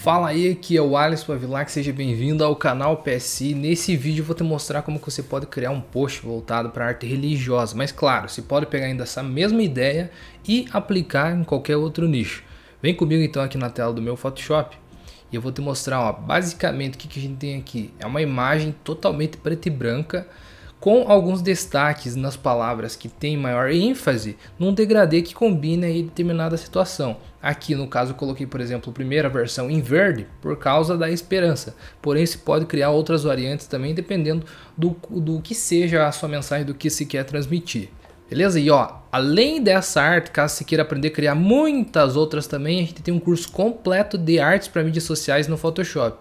Fala aí, aqui é o Alisson Pavilac, seja bem-vindo ao canal PSI. Nesse vídeo eu vou te mostrar como você pode criar um post voltado para arte religiosa, mas claro, você pode pegar ainda essa mesma ideia e aplicar em qualquer outro nicho. Vem comigo então aqui na tela do meu Photoshop e eu vou te mostrar ó, basicamente o que, que a gente tem aqui. É uma imagem totalmente preta e branca, com alguns destaques nas palavras que têm maior ênfase num degradê que combina aí determinada situação. Aqui no caso eu coloquei, por exemplo, a primeira versão em verde por causa da esperança. Porém, se pode criar outras variantes também dependendo do, do que seja a sua mensagem, do que se quer transmitir. Beleza? E ó, além dessa arte, caso você queira aprender a criar muitas outras também, a gente tem um curso completo de artes para mídias sociais no Photoshop.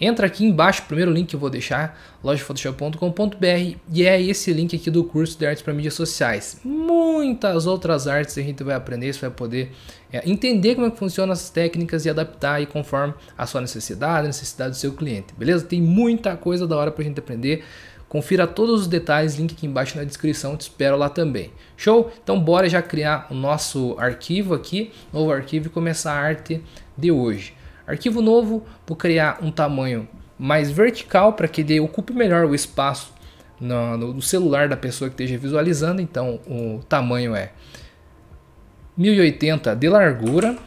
Entra aqui embaixo, primeiro link que eu vou deixar, lojafotoshop.com.br, e é esse link aqui do curso de artes para mídias sociais. Muitas outras artes a gente vai aprender, você vai poder é, entender como é que funcionam as técnicas e adaptar aí conforme a sua necessidade, a necessidade do seu cliente, beleza? Tem muita coisa da hora para a gente aprender. Confira todos os detalhes, link aqui embaixo na descrição, te espero lá também. Show? Então bora já criar o nosso arquivo aqui, novo arquivo e começar a arte de hoje. Arquivo novo, vou criar um tamanho mais vertical para que ele ocupe melhor o espaço no, no, celular da pessoa que esteja visualizando. Então o tamanho é 1080 de largura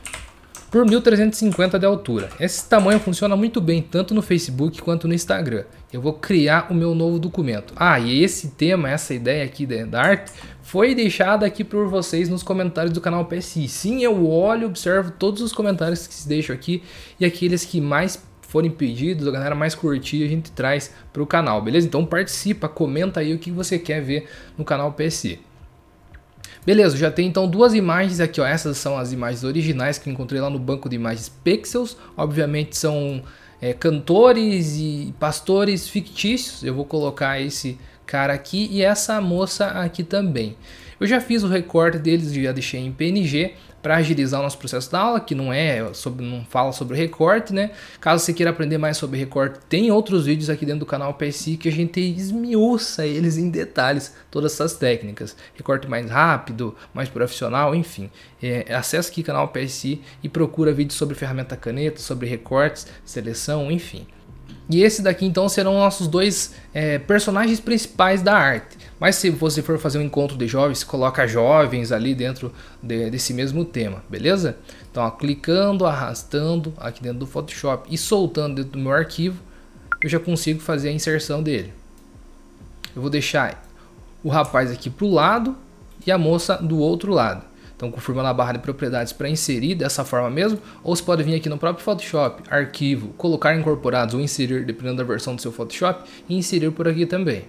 por 1350 de altura. Esse tamanho funciona muito bem tanto no Facebook quanto no Instagram. Eu vou criar o meu novo documento. Ah, e esse tema, essa ideia aqui da arte, foi deixada aqui por vocês nos comentários do canal PSI. Sim, eu olho, observo todos os comentários que se deixam aqui e aqueles que mais forem pedidos, a galera mais curtir, a gente traz para o canal, beleza? Então participa, comenta aí o que você quer ver no canal PSI. Beleza, já tem então duas imagens aqui, ó. Essas são as imagens originais que encontrei lá no banco de imagens Pixels. Obviamente são é, cantores e pastores fictícios. Eu vou colocar esse cara aqui e essa moça aqui também. Eu já fiz o recorte deles, já deixei em PNG para agilizar o nosso processo da aula, que não é sobre, não fala sobre recorte, né? Caso você queira aprender mais sobre recorte, tem outros vídeos aqui dentro do canal PSI que a gente esmiuça eles em detalhes, todas essas técnicas. Recorte mais rápido, mais profissional, enfim. É, acesse aqui o canal PSI e procura vídeos sobre ferramenta caneta, sobre recortes, seleção, enfim. E esse daqui então serão nossos dois é, personagens principais da arte. Mas se você for fazer um encontro de jovens, coloca jovens ali dentro de, desse mesmo tema, beleza? Então ó, clicando, arrastando aqui dentro do Photoshop e soltando dentro do meu arquivo, eu já consigo fazer a inserção dele. Eu vou deixar o rapaz aqui para o lado e a moça do outro lado. Então confirma na barra de propriedades para inserir dessa forma mesmo, ou você pode vir aqui no próprio Photoshop, arquivo, colocar incorporados ou inserir, dependendo da versão do seu Photoshop, e inserir por aqui também.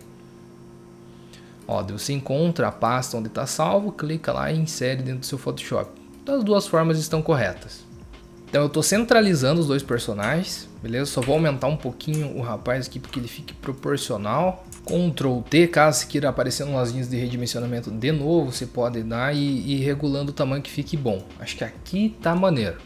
Ó, você encontra a pasta onde está salvo, clica lá e insere dentro do seu Photoshop. Então, as duas formas estão corretas. Então eu estou centralizando os dois personagens, beleza? Só vou aumentar um pouquinho o rapaz aqui porque ele fique proporcional Ctrl T, caso queira aparecer umas linhas de redimensionamento de novo, você pode dar e ir regulando o tamanho que fique bom. Acho que aqui tá maneiro.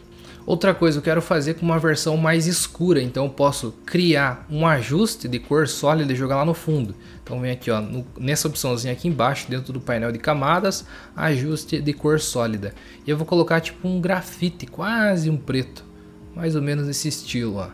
Outra coisa, eu quero fazer com uma versão mais escura, então eu posso criar um ajuste de cor sólida e jogar lá no fundo. Então vem aqui ó, no, nessa opçãozinha aqui embaixo, dentro do painel de camadas, ajuste de cor sólida. E eu vou colocar tipo um grafite, quase um preto, mais ou menos esse estilo ó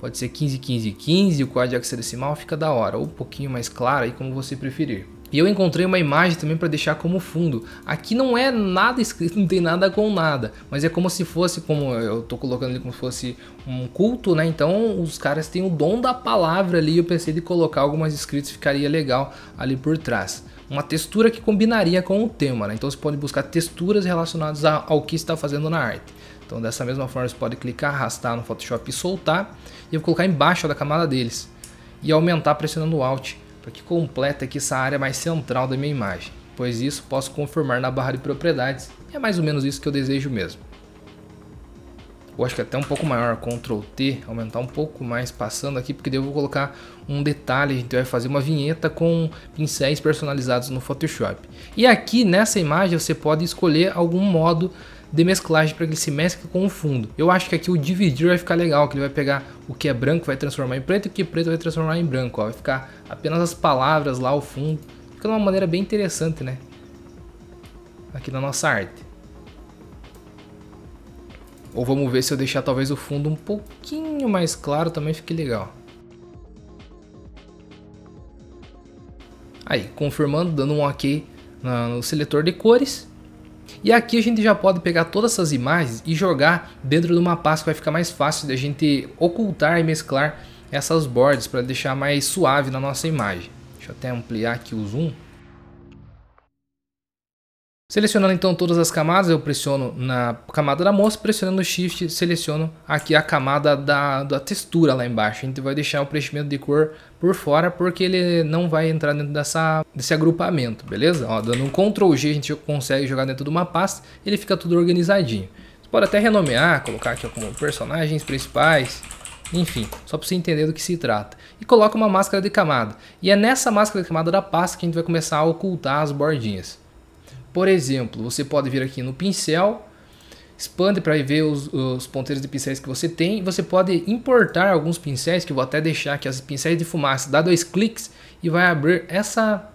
pode ser 15, 15, 15, o código hexadecimal fica da hora, ou um pouquinho mais claro, aí como você preferir. E eu encontrei uma imagem também para deixar como fundo. Aqui não é nada escrito, não tem nada com nada, mas é como se fosse, como eu estou colocando ali como se fosse um culto, né? Então os caras têm o dom da palavra ali. Eu pensei de colocar algumas escritas, ficaria legal ali por trás. Uma textura que combinaria com o tema, né? Então você pode buscar texturas relacionadas ao que está fazendo na arte. Então dessa mesma forma você pode clicar, arrastar no Photoshop e soltar. E eu vou colocar embaixo da camada deles. E aumentar pressionando o Alt, para que complete aqui essa área mais central da minha imagem. Pois isso posso confirmar na barra de propriedades. É mais ou menos isso que eu desejo mesmo. Eu acho que é até um pouco maior, Ctrl T, aumentar um pouco mais passando aqui, porque daí eu vou colocar um detalhe, a gente vai fazer uma vinheta com pincéis personalizados no Photoshop. E aqui nessa imagem você pode escolher algum modo de mesclagem para que ele se mescle com o fundo. Eu acho que aqui o dividir vai ficar legal, que ele vai pegar o que é branco vai transformar em preto e o que é preto vai transformar em branco. Ó. Vai ficar apenas as palavras lá ao fundo. Fica de uma maneira bem interessante, né? Aqui na nossa arte. Ou vamos ver se eu deixar talvez o fundo um pouquinho mais claro, também fique legal. Aí, confirmando, dando um ok no seletor de cores. E aqui a gente já pode pegar todas essas imagens e jogar dentro de uma pasta que vai ficar mais fácil de a gente ocultar e mesclar essas bordas para deixar mais suave na nossa imagem. Deixa eu até ampliar aqui o zoom. Selecionando então todas as camadas, eu pressiono na camada da moça, pressionando o Shift, seleciono aqui a camada da, da textura lá embaixo. A gente vai deixar o preenchimento de cor por fora, porque ele não vai entrar dentro dessa, desse agrupamento, beleza? Ó, dando um Ctrl G, a gente consegue jogar dentro de uma pasta, ele fica tudo organizadinho. Você pode até renomear, colocar aqui ó, como personagens principais, enfim, só para você entender do que se trata. E coloca uma máscara de camada. E é nessa máscara de camada da pasta que a gente vai começar a ocultar as bordinhas. Por exemplo, você pode vir aqui no pincel, expande para ver os, os, ponteiros de pincéis que você tem. Você pode importar alguns pincéis, que eu vou até deixar aqui, as pincéis de fumaça. Dá dois cliques e vai abrir essa,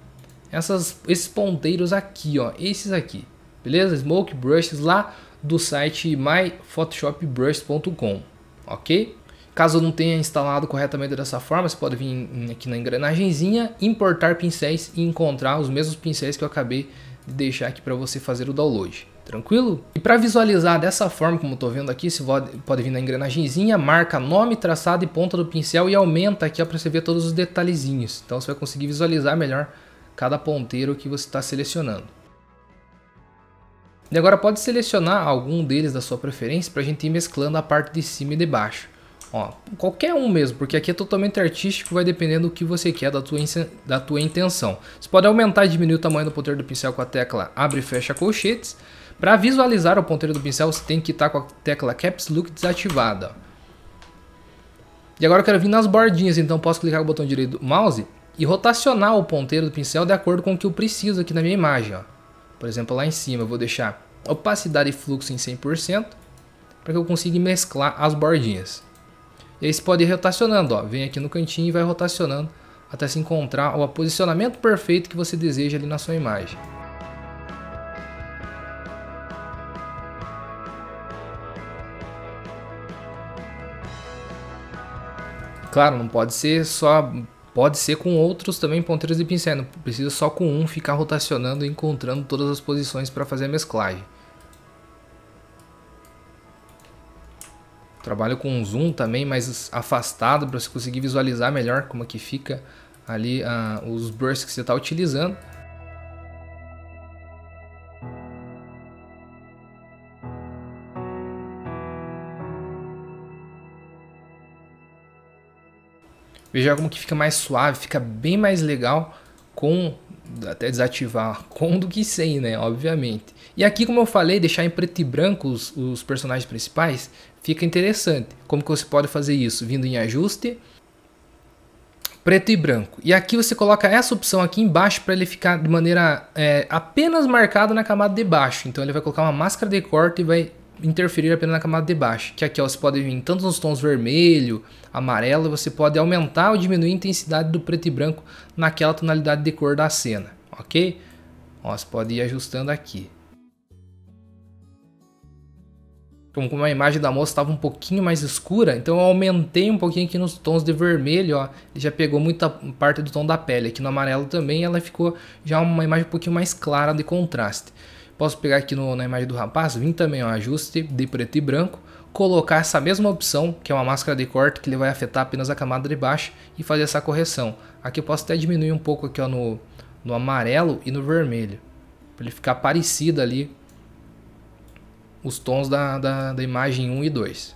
essas, esses ponteiros aqui, ó, esses aqui. Beleza? Smoke Brushes lá do site myphotoshopbrush.com, ok? Caso não tenha instalado corretamente dessa forma, você pode vir aqui na engrenagemzinha, importar pincéis e encontrar os mesmos pincéis que eu acabei de deixar aqui para você fazer o download. Tranquilo? E para visualizar dessa forma, como estou vendo aqui, você pode vir na engrenagemzinha, marca nome, traçado e ponta do pincel e aumenta aqui para você ver todos os detalhezinhos. Então você vai conseguir visualizar melhor cada ponteiro que você está selecionando. E agora pode selecionar algum deles da sua preferência para a gente ir mesclando a parte de cima e de baixo. Ó, qualquer um mesmo, porque aqui é totalmente artístico, vai dependendo do que você quer, da tua, da tua intenção. Você pode aumentar e diminuir o tamanho do ponteiro do pincel com a tecla abre e fecha colchetes. Para visualizar o ponteiro do pincel, você tem que estar tá com a tecla Caps Lock desativada. E agora eu quero vir nas bordinhas, então posso clicar com o botão direito do mouse e rotacionar o ponteiro do pincel de acordo com o que eu preciso aqui na minha imagem. Ó. Por exemplo, lá em cima eu vou deixar opacidade e fluxo em 100% para que eu consiga mesclar as bordinhas. E aí você pode ir rotacionando, ó. Vem aqui no cantinho e vai rotacionando até se encontrar o posicionamento perfeito que você deseja ali na sua imagem. Claro, não pode ser só pode ser com outros também ponteiros de pincel, não precisa só com um ficar rotacionando e encontrando todas as posições para fazer a mesclagem. Trabalho com zoom também, mas afastado para você conseguir visualizar melhor como é que fica ali uh, os bursts que você está utilizando. Veja como que fica mais suave, fica bem mais legal com até desativar com do que sem, né? Obviamente. E aqui, como eu falei, deixar em preto e branco os, os personagens principais fica interessante. Como que você pode fazer isso? Vindo em ajuste, preto e branco. E aqui você coloca essa opção aqui embaixo para ele ficar de maneira é, apenas marcado na camada de baixo. Então ele vai colocar uma máscara de corte e vai interferir apenas na camada de baixo, que aqui você pode vir tanto nos tons vermelho, amarelo, você pode aumentar ou diminuir a intensidade do preto e branco naquela tonalidade de cor da cena, ok? Ó, você pode ir ajustando aqui. Como, como a imagem da moça estava um pouquinho mais escura, então eu aumentei um pouquinho aqui nos tons de vermelho, ó, ele já pegou muita parte do tom da pele. Aqui no amarelo também ela ficou já uma imagem um pouquinho mais clara de contraste. Posso pegar aqui no, na imagem do rapaz, vir também um ajuste de preto e branco, colocar essa mesma opção, que é uma máscara de corte que ele vai afetar apenas a camada de baixo e fazer essa correção. Aqui eu posso até diminuir um pouco aqui ó, no, no amarelo e no vermelho, para ele ficar parecido ali os tons da, da, da imagem 1 e 2.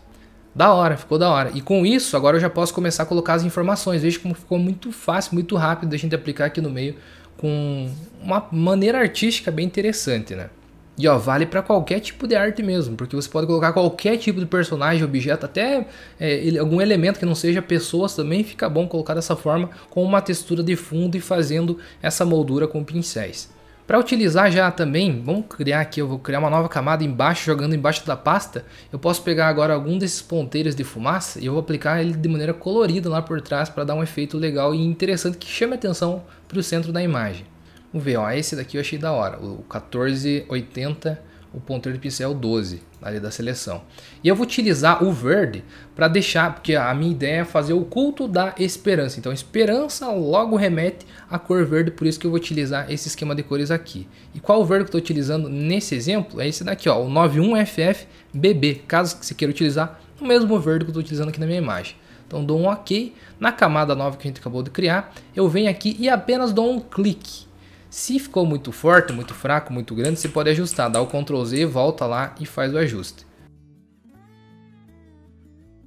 Da hora, ficou da hora. E com isso, agora eu já posso começar a colocar as informações. Veja como ficou muito fácil, muito rápido da gente aplicar aqui no meio com uma maneira artística bem interessante, né? E ó, vale para qualquer tipo de arte mesmo, porque você pode colocar qualquer tipo de personagem, objeto, até é, algum elemento que não seja pessoas também, fica bom colocar dessa forma, com uma textura de fundo e fazendo essa moldura com pincéis. Para utilizar já também, vamos criar aqui, eu vou criar uma nova camada embaixo, jogando embaixo da pasta, eu posso pegar agora algum desses ponteiros de fumaça e eu vou aplicar ele de maneira colorida lá por trás para dar um efeito legal e interessante que chame a atenção para o centro da imagem. Vamos ver, ó, é esse daqui eu achei da hora, o 1480, o ponteiro de pincel 12, ali da seleção. E eu vou utilizar o verde para deixar, porque a minha ideia é fazer o culto da esperança. Então esperança logo remete à cor verde, por isso que eu vou utilizar esse esquema de cores aqui. E qual o verde que eu estou utilizando nesse exemplo? É esse daqui, ó, o 91FFBB, caso você queira utilizar o mesmo verde que eu estou utilizando aqui na minha imagem. Então dou um OK. Na camada nova que a gente acabou de criar, eu venho aqui e apenas dou um clique. Se ficou muito forte, muito fraco, muito grande, você pode ajustar. Dá o Ctrl Z, volta lá e faz o ajuste.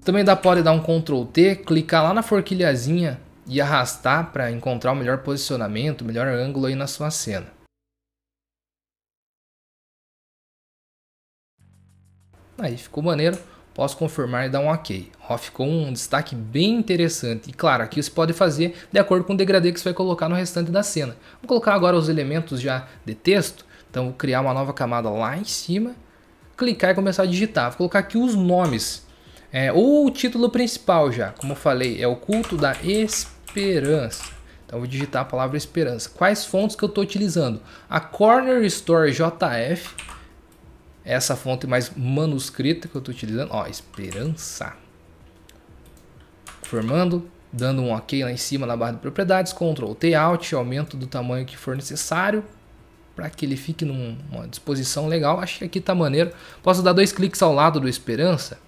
Também dá, pode dar um Ctrl T, clicar lá na forquilhazinha e arrastar para encontrar o melhor posicionamento, o melhor ângulo aí na sua cena. Aí ficou maneiro. Posso confirmar e dar um OK. Ó, ficou um destaque bem interessante. E claro, aqui você pode fazer de acordo com o degradê que você vai colocar no restante da cena. Vou colocar agora os elementos já de texto. Então vou criar uma nova camada lá em cima. Clicar e começar a digitar. Vou colocar aqui os nomes. É, ou o título principal já. Como eu falei, é o culto da esperança. Então vou digitar a palavra esperança. Quais fontes que eu estou utilizando? A Corner Store JF essa fonte mais manuscrita que eu estou utilizando, ó, Esperança. Formando, dando um OK lá em cima na barra de propriedades, Ctrl T Alt, aumento do tamanho que for necessário para que ele fique numa disposição legal. Acho que aqui tá maneiro. Posso dar dois cliques ao lado do Esperança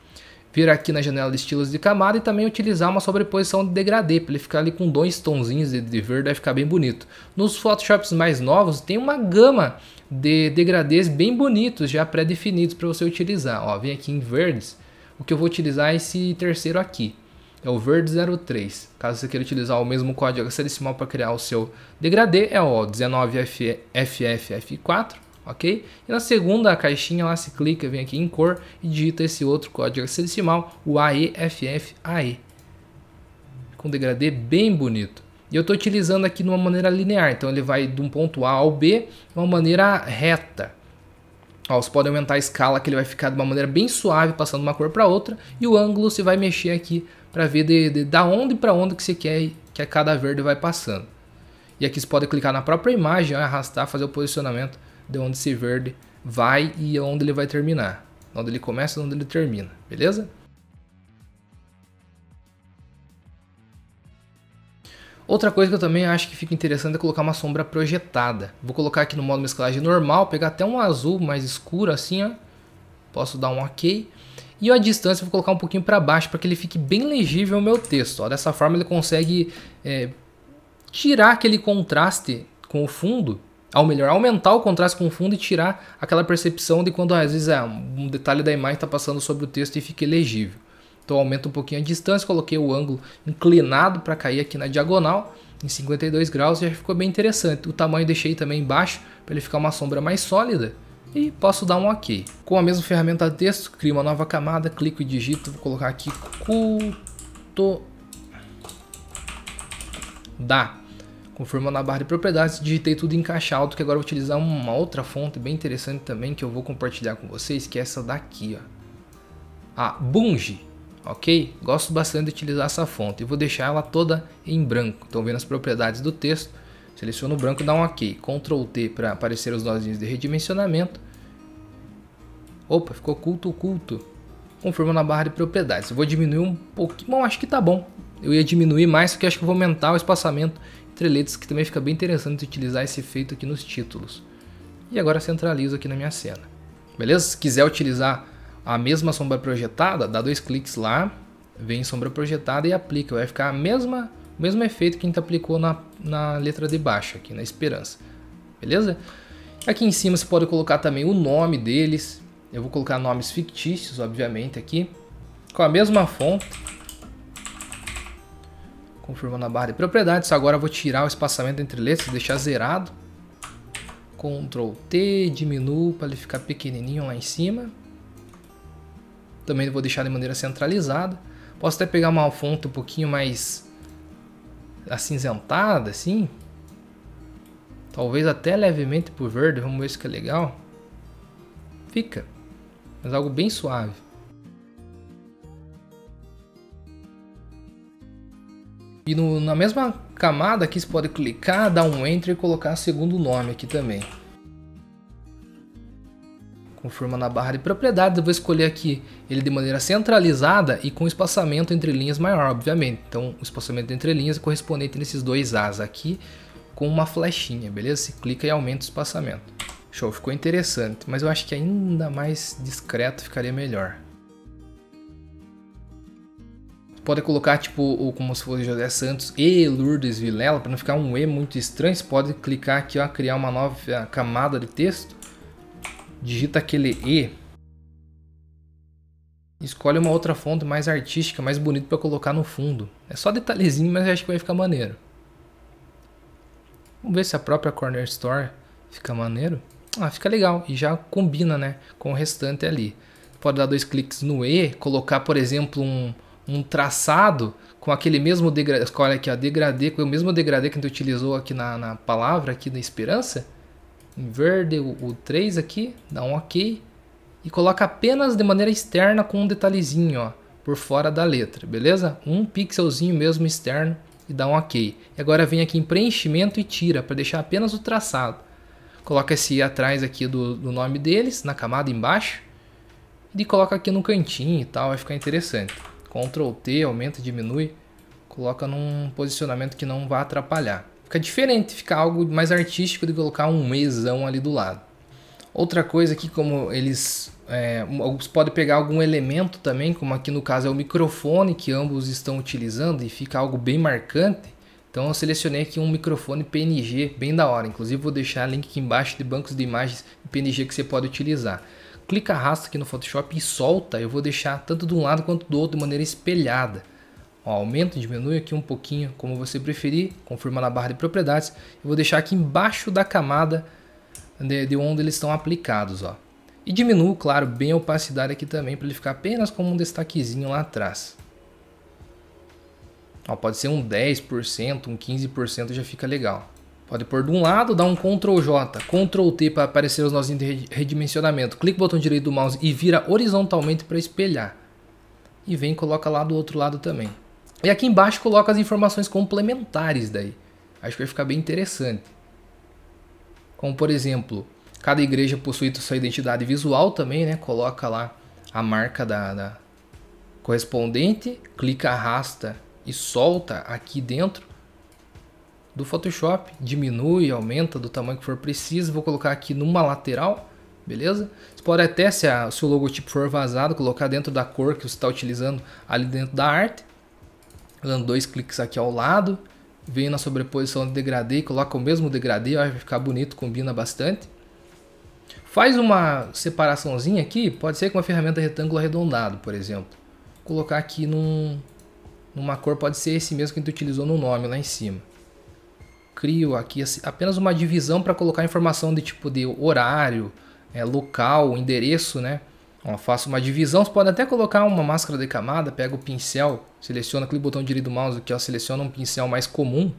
vir aqui na janela de estilos de camada e também utilizar uma sobreposição de degradê, para ele ficar ali com dois tonzinhos de, de verde, vai ficar bem bonito. Nos Photoshops mais novos tem uma gama de degradês bem bonitos, já pré-definidos para você utilizar. Ó, vem aqui em verdes, o que eu vou utilizar é esse terceiro aqui, é o verde 03. Caso você queira utilizar o mesmo código hexadecimal para criar o seu degradê, é o 19FFF4 ok? E na segunda caixinha lá se clica, vem aqui em cor e digita esse outro código hexadecimal, o AEFFAE. Com um degradê bem bonito. E eu estou utilizando aqui de uma maneira linear, então ele vai de um ponto A ao B de uma maneira reta. Ó, você pode aumentar a escala que ele vai ficar de uma maneira bem suave, passando de uma cor para outra, e o ângulo você vai mexer aqui para ver de, de, da onde para onde que você quer que a cada verde vai passando. E aqui você pode clicar na própria imagem, ó, arrastar, fazer o posicionamento de onde esse verde vai e onde ele vai terminar. Onde ele começa e onde ele termina, beleza? Outra coisa que eu também acho que fica interessante é colocar uma sombra projetada. Vou colocar aqui no modo mesclagem normal, pegar até um azul mais escuro assim, ó. Posso dar um ok. E a distância eu vou colocar um pouquinho para baixo para que ele fique bem legível o meu texto. Ó. Dessa forma ele consegue é, tirar aquele contraste com o fundo ao melhor, aumentar o contraste com o fundo e tirar aquela percepção de quando às vezes é, um detalhe da imagem está passando sobre o texto e fica ilegível. Então aumenta um pouquinho a distância, coloquei o ângulo inclinado para cair aqui na diagonal em 52 graus e já ficou bem interessante. O tamanho deixei também embaixo para ele ficar uma sombra mais sólida e posso dar um OK. Com a mesma ferramenta texto, crio uma nova camada, clico e digito, vou colocar aqui culto da Confirmando a barra de propriedades, digitei tudo em caixa alto, que agora vou utilizar uma outra fonte bem interessante também, que eu vou compartilhar com vocês, que é essa daqui, ó. A Bunge, ok? Gosto bastante de utilizar essa fonte, e vou deixar ela toda em branco. Estão vendo as propriedades do texto, seleciono o branco e dá um OK. Ctrl T para aparecer os nozinhos de redimensionamento. Opa, ficou oculto, oculto. Confirmo na barra de propriedades, vou diminuir um pouquinho, bom, acho que tá bom eu ia diminuir mais, porque acho que vou aumentar o espaçamento entre letras, que também fica bem interessante utilizar esse efeito aqui nos títulos. E agora centralizo aqui na minha cena. Beleza? Se quiser utilizar a mesma sombra projetada, dá dois cliques lá, vem em sombra projetada e aplica. Vai ficar a mesma, o mesmo efeito que a gente aplicou na, na letra de baixo aqui, na esperança. Beleza? Aqui em cima você pode colocar também o nome deles. Eu vou colocar nomes fictícios, obviamente, aqui. Com a mesma fonte, Confirmando a barra de propriedades. Agora eu vou tirar o espaçamento entre letras, deixar zerado. Ctrl T, diminuo para ele ficar pequenininho lá em cima. Também vou deixar de maneira centralizada. Posso até pegar uma fonte um pouquinho mais acinzentada, assim. Talvez até levemente por verde, vamos ver se fica é legal. Fica, mas algo bem suave. E no, na mesma camada aqui você pode clicar, dar um Enter e colocar segundo nome aqui também. Confirma na barra de propriedades, eu vou escolher aqui ele de maneira centralizada e com espaçamento entre linhas maior, obviamente. Então o espaçamento entre linhas é correspondente nesses dois As aqui com uma flechinha, beleza? Você clica e aumenta o espaçamento. Show, ficou interessante, mas eu acho que ainda mais discreto ficaria melhor. Pode colocar tipo ou como se fosse José Santos e Lourdes Vilela para não ficar um E muito estranho. Você pode clicar aqui ó, criar uma nova ah, camada de texto. Digita aquele E. Escolhe uma outra fonte mais artística, mais bonita para colocar no fundo. É só detalhezinho, mas acho que vai ficar maneiro. Vamos ver se a própria Corner Store fica maneiro. Ah, fica legal e já combina né, com o restante ali. Pode dar dois cliques no E, colocar por exemplo um, um traçado com aquele mesmo degradê, olha aqui, ó, degradê, com o mesmo degradê que a gente utilizou aqui na, na palavra, aqui na esperança, em verde o, o 3 aqui, dá um ok, e coloca apenas de maneira externa com um detalhezinho, ó, por fora da letra, beleza? Um pixelzinho mesmo externo e dá um ok. E agora vem aqui em preenchimento e tira, para deixar apenas o traçado. Coloca esse i atrás aqui do, do nome deles, na camada embaixo, e coloca aqui no cantinho e tal, vai ficar interessante. Ctrl T, aumenta, diminui, coloca num posicionamento que não vá atrapalhar. Fica diferente, fica algo mais artístico de colocar um mesão ali do lado. Outra coisa aqui, como eles é, pode pegar algum elemento também, como aqui no caso é o microfone que ambos estão utilizando e fica algo bem marcante. Então eu selecionei aqui um microfone PNG bem da hora. Inclusive vou deixar link aqui embaixo de bancos de imagens PNG que você pode utilizar clica, arrasta aqui no Photoshop e solta, eu vou deixar tanto de um lado quanto do outro de maneira espelhada. Ó, aumento, diminui aqui um pouquinho, como você preferir, confirma na barra de propriedades. Eu vou deixar aqui embaixo da camada de, de onde eles estão aplicados. Ó. E diminuo, claro, bem a opacidade aqui também, para ele ficar apenas como um destaquezinho lá atrás. Ó, pode ser um 10%, um 15% já fica legal. Pode pôr de um lado, dá um Ctrl J, Ctrl T para aparecer os nozinhos de redimensionamento. Clica o botão direito do mouse e vira horizontalmente para espelhar. E vem e coloca lá do outro lado também. E aqui embaixo coloca as informações complementares daí. Acho que vai ficar bem interessante. Como por exemplo, cada igreja possui sua identidade visual também, né? Coloca lá a marca da, da correspondente, clica, arrasta e solta aqui dentro do Photoshop, diminui, aumenta do tamanho que for preciso, vou colocar aqui numa lateral, beleza? Você pode até, se, a, se o logotipo for vazado, colocar dentro da cor que você está utilizando ali dentro da arte, dando dois cliques aqui ao lado, vem na sobreposição de degradê e coloca o mesmo degradê, vai ficar bonito, combina bastante. Faz uma separaçãozinha aqui, pode ser com uma ferramenta retângulo arredondado, por exemplo. Vou colocar aqui num, numa cor, pode ser esse mesmo que a gente utilizou no nome lá em cima crio aqui assim, apenas uma divisão para colocar informação de tipo de horário, é, local, endereço, né? Ó, faço uma divisão, você pode até colocar uma máscara de camada, pega o pincel, seleciona aquele botão direito do mouse aqui, ó, seleciona um pincel mais comum,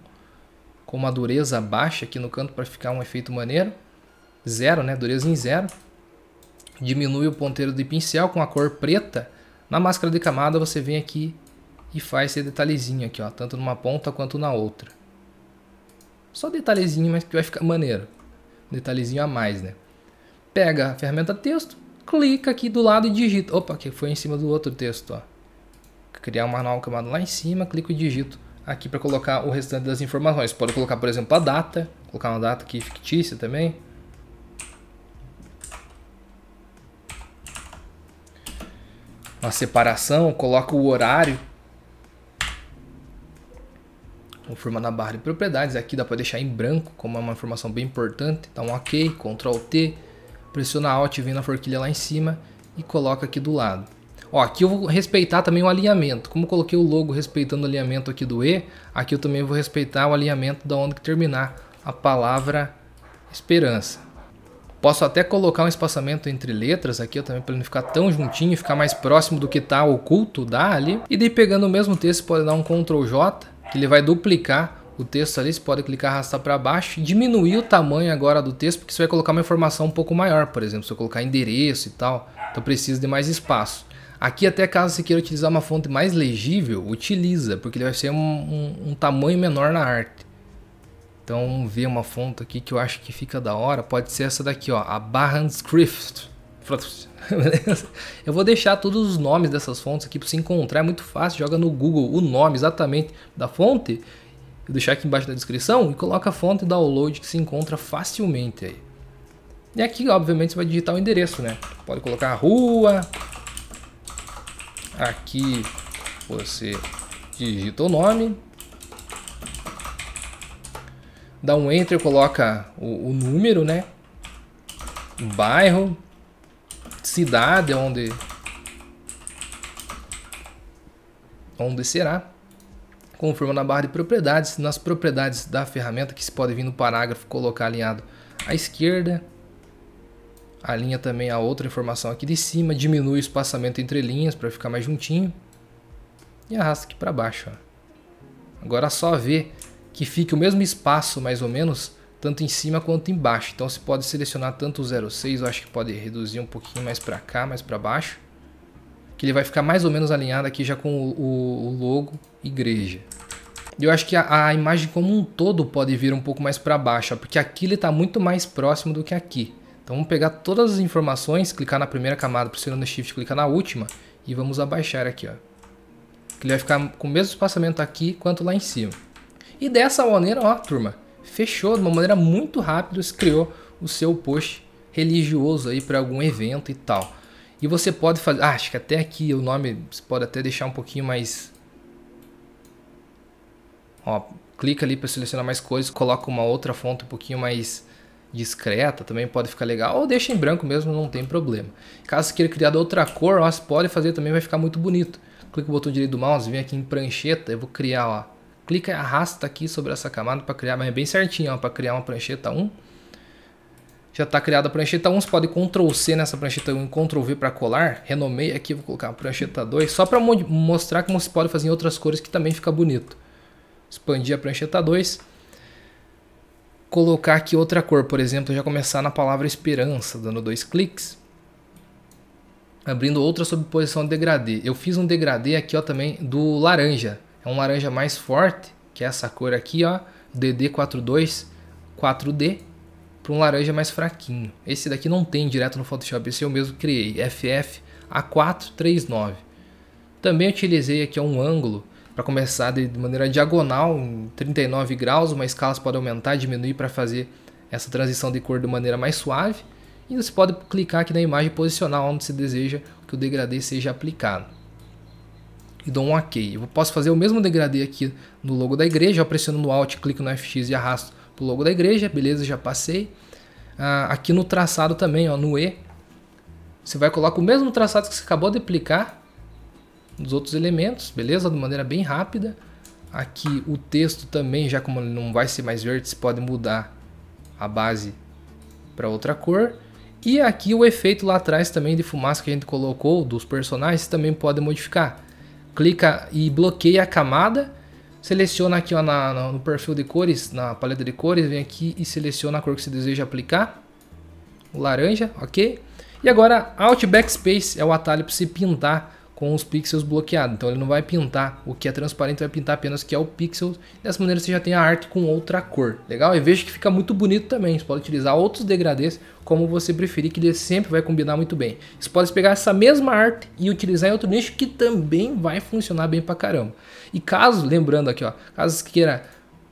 com uma dureza baixa aqui no canto para ficar um efeito maneiro. Zero, né? Dureza em zero. Diminui o ponteiro do pincel com a cor preta. Na máscara de camada você vem aqui e faz esse detalhezinho aqui, ó, tanto numa ponta quanto na outra. Só detalhezinho, mas que vai ficar maneiro. Detalhezinho a mais, né? Pega a ferramenta texto, clica aqui do lado e digita. Opa, que foi em cima do outro texto, ó. Criar uma nova camada lá em cima, clico e digito aqui para colocar o restante das informações. Pode colocar, por exemplo, a data, colocar uma data aqui fictícia também. Uma separação, coloca o horário formato na barra de propriedades. Aqui dá para deixar em branco, como é uma informação bem importante. Dá tá um OK, Ctrl T, pressiona Alt, vem na forquilha lá em cima e coloca aqui do lado. Ó, aqui eu vou respeitar também o alinhamento. Como coloquei o logo respeitando o alinhamento aqui do E, aqui eu também vou respeitar o alinhamento da onde que terminar a palavra esperança. Posso até colocar um espaçamento entre letras aqui, também para não ficar tão juntinho, ficar mais próximo do que está oculto, dá ali. E daí pegando o mesmo texto, pode dar um Ctrl J que ele vai duplicar o texto ali, você pode clicar arrastar para baixo, diminuir o tamanho agora do texto, porque você vai colocar uma informação um pouco maior, por exemplo, se eu colocar endereço e tal, então precisa de mais espaço. Aqui até caso você queira utilizar uma fonte mais legível, utiliza, porque ele vai ser um, um, um tamanho menor na arte. Então vamos ver uma fonte aqui que eu acho que fica da hora, pode ser essa daqui, ó, a Barrand Script. Eu vou deixar todos os nomes dessas fontes aqui para você encontrar, é muito fácil. Joga no Google o nome exatamente da fonte, Vou deixar aqui embaixo na descrição e coloca a fonte download que se encontra facilmente aí. E aqui, obviamente, você vai digitar o endereço, né? Pode colocar a rua. Aqui você digita o nome. Dá um enter, coloca o, o número, né? Bairro cidade onde onde será confirma na barra de propriedades nas propriedades da ferramenta que se pode vir no parágrafo colocar alinhado à esquerda alinha também a outra informação aqui de cima diminui o espaçamento entre linhas para ficar mais juntinho e arrasta aqui para baixo ó. agora só ver que fique o mesmo espaço mais ou menos tanto em cima quanto embaixo. Então você pode selecionar tanto o 06, eu acho que pode reduzir um pouquinho mais para cá, mais para baixo. Que ele vai ficar mais ou menos alinhado aqui já com o, o logo igreja. Eu acho que a, a, imagem como um todo pode vir um pouco mais para baixo, ó, porque aqui ele está muito mais próximo do que aqui. Então vamos pegar todas as informações, clicar na primeira camada, pressionando Shift, clicar na última e vamos abaixar aqui. Ó. Ele vai ficar com o mesmo espaçamento aqui quanto lá em cima. E dessa maneira, ó, turma, fechou de uma maneira muito rápida, você criou o seu post religioso aí para algum evento e tal. E você pode fazer, ah, acho que até aqui o nome você pode até deixar um pouquinho mais ó, clica ali para selecionar mais coisas, coloca uma outra fonte um pouquinho mais discreta, também pode ficar legal, ou deixa em branco mesmo, não tem problema. Caso você queira criar outra cor, ó, você pode fazer também, vai ficar muito bonito. Clica o botão direito do mouse, vem aqui em prancheta, eu vou criar lá clica e arrasta aqui sobre essa camada para criar, mas é bem certinho, para criar uma prancheta 1. Já está criada a prancheta 1, você pode Ctrl C nessa prancheta 1 e Ctrl V para colar. Renomei aqui, vou colocar uma prancheta 2, só para mostrar como você pode fazer em outras cores que também fica bonito. Expandir a prancheta 2 colocar aqui outra cor, por exemplo, já começar na palavra esperança, dando dois cliques, abrindo outra sobreposição de degradê. Eu fiz um degradê aqui ó, também do laranja, é um laranja mais forte, que é essa cor aqui, ó, DD42 4D, para um laranja mais fraquinho. Esse daqui não tem direto no Photoshop, esse eu mesmo criei, FF A439. Também utilizei aqui um ângulo para começar de maneira diagonal, em 39 graus, uma escala você pode aumentar, diminuir para fazer essa transição de cor de maneira mais suave. E você pode clicar aqui na imagem e posicionar onde você deseja que o degradê seja aplicado e dou um OK. Eu posso fazer o mesmo degradê aqui no logo da igreja, eu pressiono no Alt, clico no FX e arrasto para o logo da igreja, beleza, já passei. Ah, aqui no traçado também, ó, no E, você vai colocar o mesmo traçado que você acabou de aplicar nos outros elementos, beleza? De maneira bem rápida. Aqui o texto também, já como não vai ser mais verde, você pode mudar a base para outra cor. E aqui o efeito lá atrás também de fumaça que a gente colocou dos personagens, você também pode modificar clica e bloqueia a camada. Seleciona aqui ó, na, no perfil de cores, na paleta de cores, vem aqui e seleciona a cor que você deseja aplicar. O laranja, ok? E agora Alt Backspace é o atalho para você pintar com os pixels bloqueados. Então ele não vai pintar o que é transparente, vai pintar apenas o que é o pixel. Dessa maneira você já tem a arte com outra cor. Legal? E veja que fica muito bonito também. Você pode utilizar outros degradês como você preferir, que ele sempre vai combinar muito bem. Você pode pegar essa mesma arte e utilizar em outro nicho que também vai funcionar bem pra caramba. E caso, lembrando aqui, ó, caso queira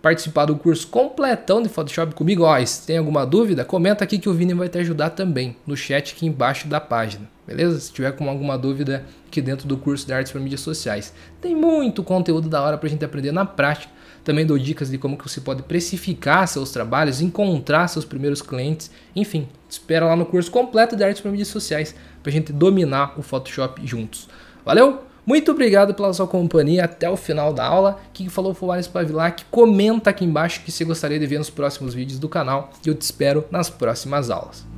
participar do curso completão de Photoshop comigo, ó, se tem alguma dúvida, comenta aqui que o Vini vai te ajudar também no chat aqui embaixo da página, beleza? Se tiver com alguma dúvida aqui dentro do curso de Artes para Mídias Sociais. Tem muito conteúdo da hora para a gente aprender na prática. Também dou dicas de como que você pode precificar seus trabalhos, encontrar seus primeiros clientes, enfim. Te espero lá no curso completo de Artes para Mídias Sociais para a gente dominar o Photoshop juntos. Valeu! Muito obrigado pela sua companhia até o final da aula. Quem falou foi o Alisson Pavilac. Comenta aqui embaixo que você gostaria de ver nos próximos vídeos do canal. E eu te espero nas próximas aulas.